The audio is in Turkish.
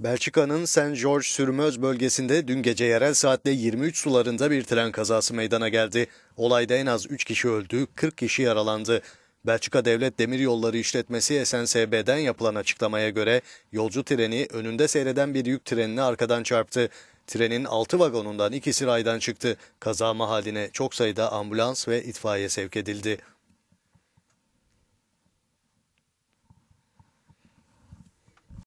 Belçika'nın St. George Sürmöz bölgesinde dün gece yerel saatte 23 sularında bir tren kazası meydana geldi. Olayda en az 3 kişi öldü, 40 kişi yaralandı. Belçika Devlet Demir Yolları İşletmesi SNSB'den yapılan açıklamaya göre yolcu treni önünde seyreden bir yük trenini arkadan çarptı. Trenin 6 vagonundan ikisi raydan çıktı. Kaza mahaline çok sayıda ambulans ve itfaiye sevk edildi.